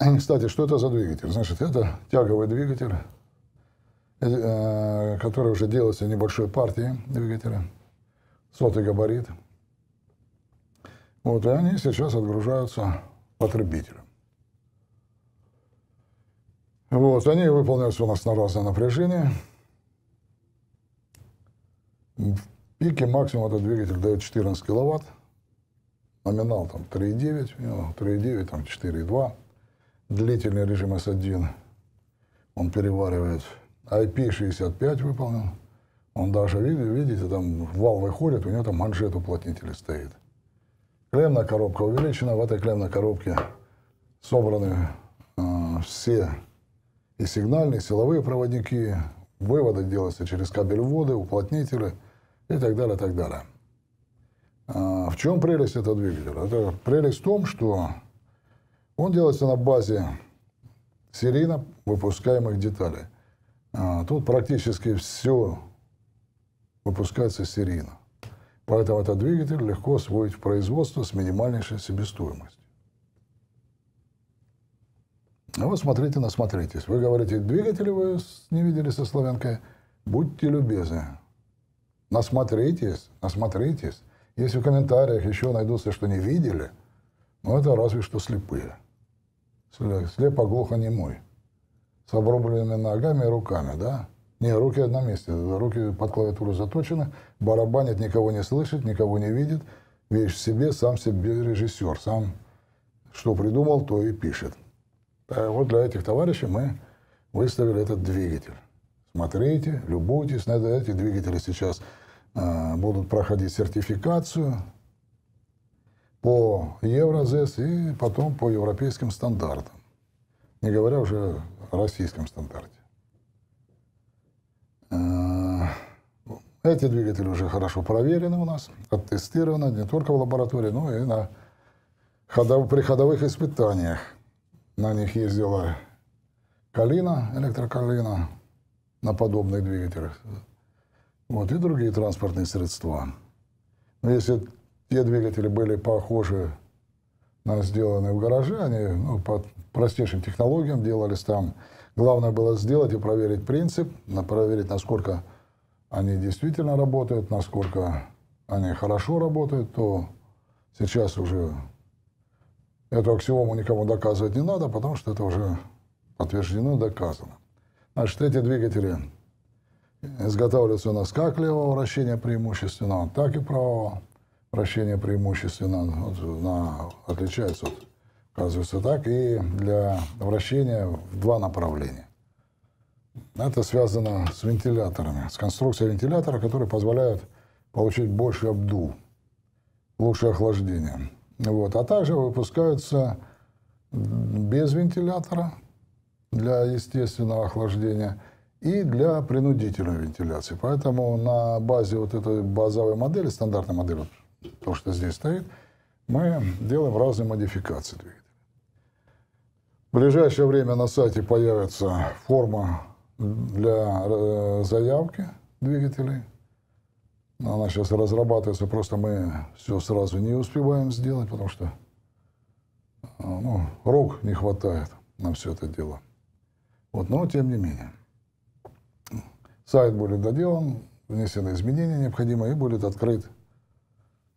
Э, кстати, что это за двигатель? Значит, это тяговый двигатель, э, который уже делается небольшой партией двигателя, сотый габарит. Вот, и они сейчас отгружаются потребителям. Вот, они выполняются у нас на разное напряжение. В пике максимум этот двигатель дает 14 киловатт. Номинал там 3,9, 3,9, ну, там 4,2 длительный режим S1 он переваривает. IP65 выполнен. Он даже, видите, там вал выходит, у него там манжет уплотнителя стоит. Клемная коробка увеличена. В этой клемной коробке собраны э, все и сигнальные, и силовые проводники. Выводы делаются через кабель вводы, уплотнители и так далее, и так далее. Э, в чем прелесть этого двигателя? Это прелесть в том, что он делается на базе серийно выпускаемых деталей. А, тут практически все выпускается серийно. Поэтому этот двигатель легко освоить в производство с минимальнейшей себестоимостью. А вот смотрите, насмотритесь. Вы говорите, двигатели вы не видели со славянкой. Будьте любезны. Насмотритесь, насмотритесь. Если в комментариях еще найдутся, что не видели, ну это разве что слепые слепо глухо а не мой, С обрубленными ногами и руками, да? Не, руки на месте. Руки под клавиатуру заточены, барабанит, никого не слышит, никого не видит. Вещь в себе, сам себе режиссер, сам что придумал, то и пишет. А вот для этих товарищей мы выставили этот двигатель. Смотрите, любуйтесь на это. Эти двигатели сейчас э, будут проходить сертификацию, по Еврозес и потом по европейским стандартам, не говоря уже о российском стандарте. Э, эти двигатели уже хорошо проверены у нас, оттестированы не только в лаборатории, но и на ходов, при ходовых испытаниях. На них ездила Калина, электрокалина, на подобных двигателях. Вот, и другие транспортные средства. Но если те двигатели были похожи на сделанные в гараже, они ну, по простейшим технологиям делались там. Главное было сделать и проверить принцип, проверить, насколько они действительно работают, насколько они хорошо работают, то сейчас уже эту аксиому никому доказывать не надо, потому что это уже подтверждено и доказано. Значит, эти двигатели изготавливаются у нас как левого вращения преимущественно, так и правого вращение преимущественно вот, на, отличается от оказывается так, и для вращения в два направления. Это связано с вентиляторами, с конструкцией вентилятора, которые позволяют получить больше обдув, лучше охлаждение. Вот. А также выпускаются без вентилятора для естественного охлаждения и для принудительной вентиляции. Поэтому на базе вот этой базовой модели, стандартной модели, то, что здесь стоит, мы делаем разные модификации двигателя. В ближайшее время на сайте появится форма для э, заявки двигателей. Она сейчас разрабатывается, просто мы все сразу не успеваем сделать, потому что э, ну, рук не хватает на все это дело. Вот, но тем не менее. Сайт будет доделан, внесены изменения необходимые и будет открыт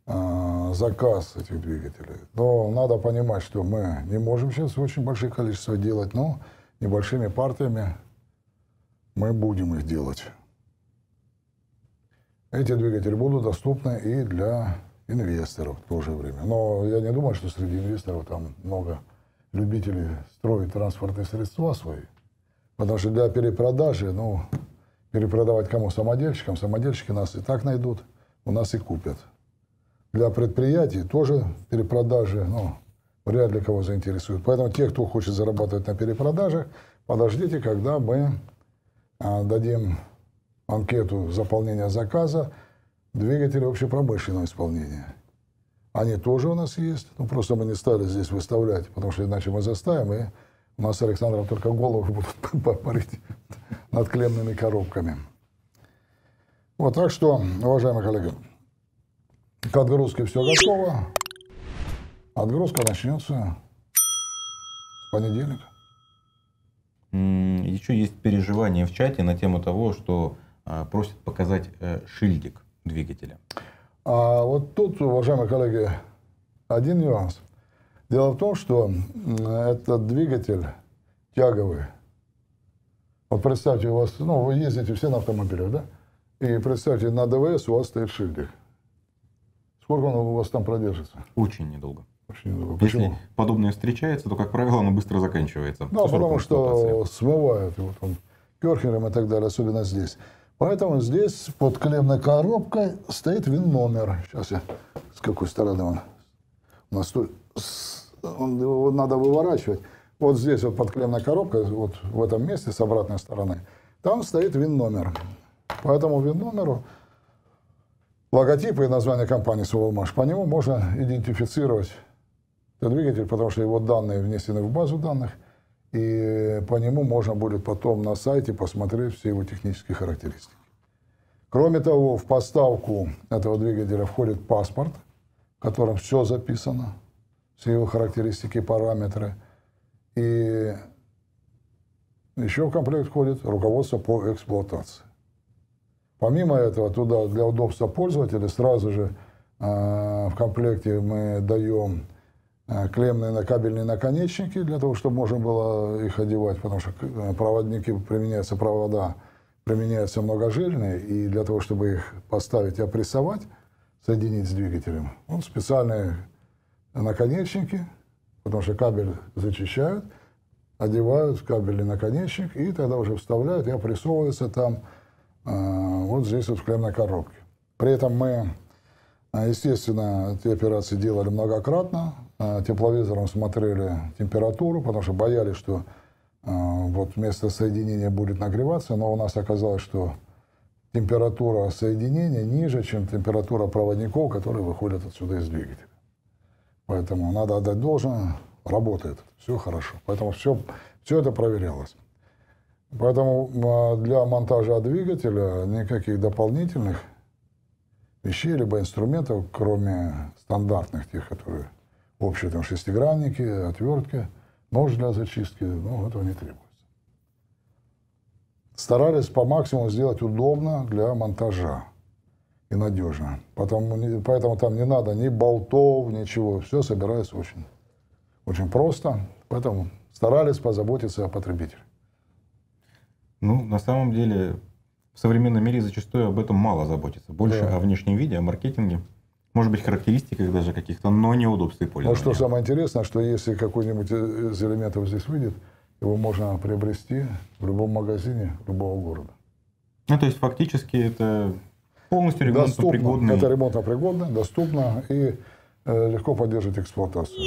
а, заказ этих двигателей. Но надо понимать, что мы не можем сейчас очень большое количество делать, но небольшими партиями мы будем их делать. Эти двигатели будут доступны и для инвесторов в то же время. Но я не думаю, что среди инвесторов там много любителей строить транспортные средства свои. Потому что для перепродажи, ну, перепродавать кому? Самодельщикам. Самодельщики нас и так найдут, у нас и купят для предприятий тоже перепродажи, ну, вряд ли кого заинтересует. Поэтому те, кто хочет зарабатывать на перепродажах, подождите, когда мы а, дадим анкету заполнения заказа двигателя общепромышленного исполнения. Они тоже у нас есть, ну, просто мы не стали здесь выставлять, потому что иначе мы заставим, и у нас с Александром только головы будут парить над клемными коробками. Вот так что, уважаемые коллеги, к отгрузке все готово. Отгрузка начнется с понедельника. Еще есть переживания в чате на тему того, что а, просят показать э, шильдик двигателя. А вот тут, уважаемые коллеги, один нюанс. Дело в том, что этот двигатель тяговый. Вот представьте, у вас, ну, вы ездите все на автомобилях, да? И представьте, на ДВС у вас стоит шильдик. Сколько он у вас там продержится? Очень недолго. Очень недолго. Почему? Если подобное встречается, то, как правило, оно быстро заканчивается. Ну потому что смывают его там керхером и так далее, особенно здесь. Поэтому здесь под клемной коробкой стоит вин-номер. Сейчас я... С какой стороны он? У нас тут... Он, его надо выворачивать. Вот здесь вот под клемной коробкой, вот в этом месте с обратной стороны, там стоит вин-номер. По этому вин-номеру логотипы и название компании «Сувалмаш». По нему можно идентифицировать этот двигатель, потому что его данные внесены в базу данных, и по нему можно будет потом на сайте посмотреть все его технические характеристики. Кроме того, в поставку этого двигателя входит паспорт, в котором все записано, все его характеристики, параметры. И еще в комплект входит руководство по эксплуатации. Помимо этого, туда для удобства пользователя сразу же а, в комплекте мы даем а, клемные на кабельные наконечники для того, чтобы можно было их одевать, потому что э, проводники применяются провода, применяются многожильные, и для того, чтобы их поставить и опрессовать, соединить с двигателем, он ну, специальные наконечники, потому что кабель зачищают, одевают кабельный наконечник, и тогда уже вставляют и опрессовывается там а, вот здесь вот в клемной коробке. При этом мы, а, естественно, эти операции делали многократно, а, тепловизором смотрели температуру, потому что боялись, что вот место соединения будет нагреваться, но у нас оказалось, что температура соединения ниже, чем температура проводников, которые выходят отсюда из двигателя. Поэтому надо отдать должное, работает, все хорошо. Поэтому все, все это проверялось. Поэтому а, для монтажа двигателя никаких дополнительных вещей, либо инструментов, кроме стандартных тех, которые общие, там, шестигранники, отвертки, нож для зачистки, ну, этого не требуется. Старались по максимуму сделать удобно для монтажа и надежно. Потому, поэтому там не надо ни болтов, ничего. Все собирается очень, очень просто. Поэтому старались позаботиться о потребителе. Ну, на самом деле, в современном мире зачастую об этом мало заботится. Больше да. о внешнем виде, о маркетинге. Может быть, характеристиках даже каких-то, но не удобстве пользования. Ну, что самое интересное, что если какой-нибудь э, из элементов здесь выйдет, его можно приобрести в любом магазине любого города. Ну, то есть, фактически, это полностью ремонтно ремонтопригодно. Это ремонтно пригодно, доступно и э, легко поддерживать эксплуатацию.